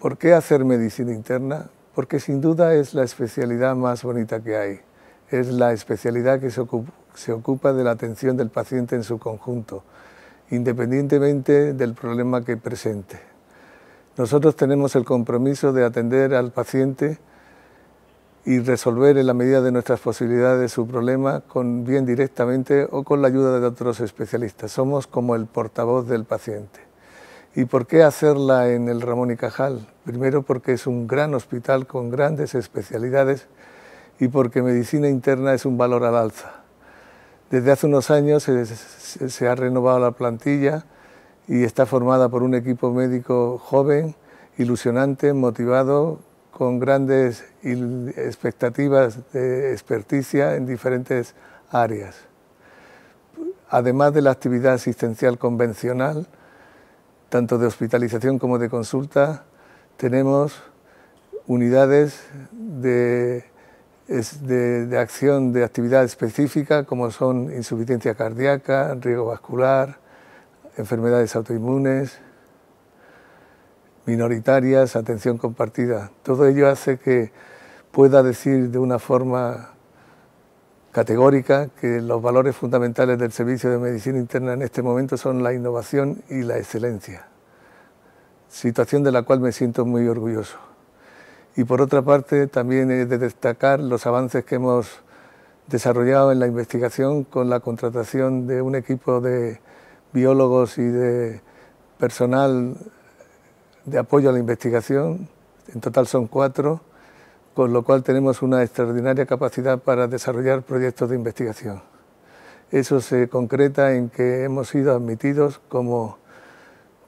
¿Por qué hacer medicina interna? Porque sin duda es la especialidad más bonita que hay. Es la especialidad que se ocupa, se ocupa de la atención del paciente en su conjunto, independientemente del problema que presente. Nosotros tenemos el compromiso de atender al paciente y resolver en la medida de nuestras posibilidades su problema con bien directamente o con la ayuda de otros especialistas. Somos como el portavoz del paciente. ¿Y por qué hacerla en el Ramón y Cajal? Primero porque es un gran hospital con grandes especialidades y porque medicina interna es un valor al alza. Desde hace unos años se, ha renovado la plantilla y está formada por un equipo médico joven, ilusionante, motivado, con grandes expectativas de experticia en diferentes áreas. Además de la actividad asistencial convencional, tanto de hospitalización como de consulta, tenemos unidades de, acción de actividad específica como son insuficiencia cardíaca, riesgo vascular, enfermedades autoinmunes, minoritarias, atención compartida. Todo ello hace que pueda decir de una forma categórica que los valores fundamentales del servicio de medicina interna en este momento son la innovación y la excelencia, situación de la cual me siento muy orgulloso. Y por otra parte, también he de destacar los avances que hemos desarrollado en la investigación con la contratación de un equipo de biólogos y de personal de apoyo a la investigación, en total son cuatro, con lo cual tenemos una extraordinaria capacidad para desarrollar proyectos de investigación. Eso se concreta en que hemos sido admitidos como,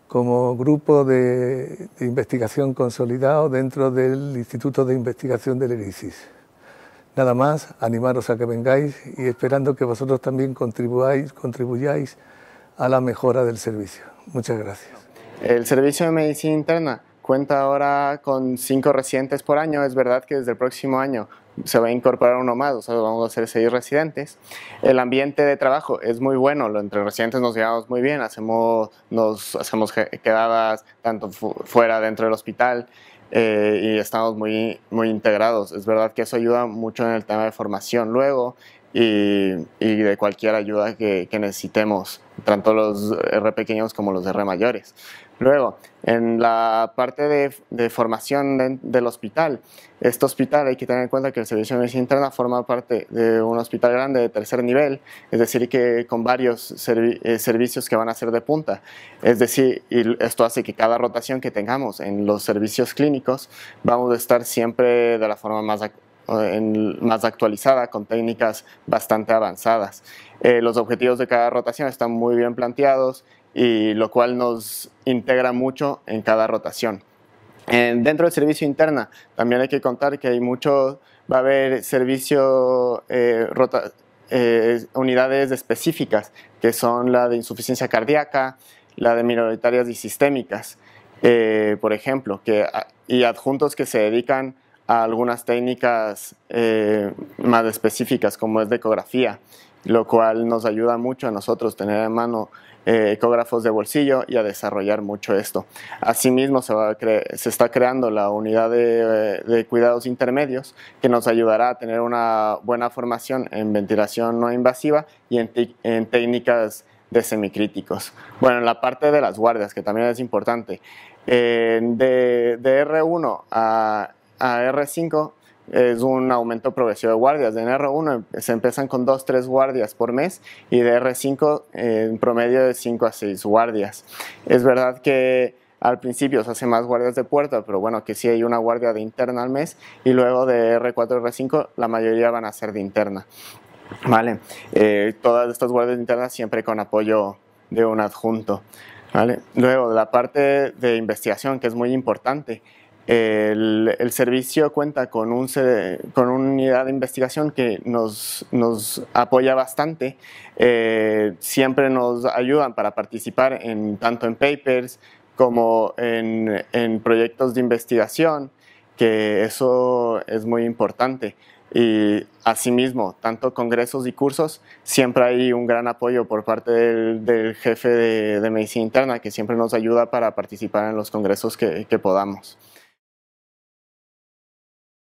como grupo de, investigación consolidado dentro del Instituto de Investigación del ERISIS. Nada más, animaros a que vengáis y esperando que vosotros también contribuyáis, contribuyáis a la mejora del servicio. Muchas gracias. El servicio de medicina interna cuenta ahora con cinco residentes por año, es verdad que desde el próximo año se va a incorporar uno más, o sea, vamos a hacer seis residentes. El ambiente de trabajo es muy bueno, entre residentes nos llevamos muy bien, hacemos, nos hacemos quedadas tanto fuera, dentro del hospital, eh, y estamos muy, muy integrados. Es verdad que eso ayuda mucho en el tema de formación. Luego, y, de cualquier ayuda que, necesitemos, tanto los R pequeños como los R mayores. Luego, en la parte de, formación del hospital, este hospital hay que tener en cuenta que el servicio de medicina interna forma parte de un hospital grande de tercer nivel, es decir, que con varios eh, servicios que van a ser de punta. Es decir, y esto hace que cada rotación que tengamos en los servicios clínicos, vamos a estar siempre de la forma más, más actualizada, con técnicas bastante avanzadas. Eh, los objetivos de cada rotación están muy bien planteados y lo cual nos integra mucho en cada rotación. Eh, dentro del servicio interna también hay que contar que hay mucho, va a haber servicio eh, unidades específicas que son la de insuficiencia cardíaca, la de minoritarias y sistémicas, por ejemplo, que, ah, y adjuntos que se dedican algunas técnicas eh, más específicas como es de ecografía, lo cual nos ayuda mucho a nosotros tener en mano eh, ecógrafos de bolsillo y a desarrollar mucho esto. Asimismo, se, se está creando la unidad eh, de, cuidados intermedios que nos ayudará a tener una buena formación en ventilación no invasiva y en, técnicas de semicríticos. Bueno, en la parte de las guardias, que también es importante, de, R1 a a R5 es un aumento progresivo de guardias. De R1 se empiezan con 2, 3 guardias por mes y de R5 eh, en promedio de 5 a 6 guardias. Es verdad que al principio se hace más guardias de puerta, pero bueno, que sí hay una guardia de interna al mes y luego de R4 R5 la mayoría van a ser de interna. Vale, eh, todas estas guardias internas siempre con apoyo de un adjunto. ¿Vale? Luego, la parte de investigación, que es muy importante. El, servicio cuenta con, un, con una unidad de investigación que nos, nos apoya bastante. Eh, siempre nos ayudan para participar en, tanto en papers como en, en proyectos de investigación, que eso es muy importante. Y asimismo, tanto congresos y cursos, siempre hay un gran apoyo por parte del, jefe de, medicina interna que siempre nos ayuda para participar en los congresos que podamos.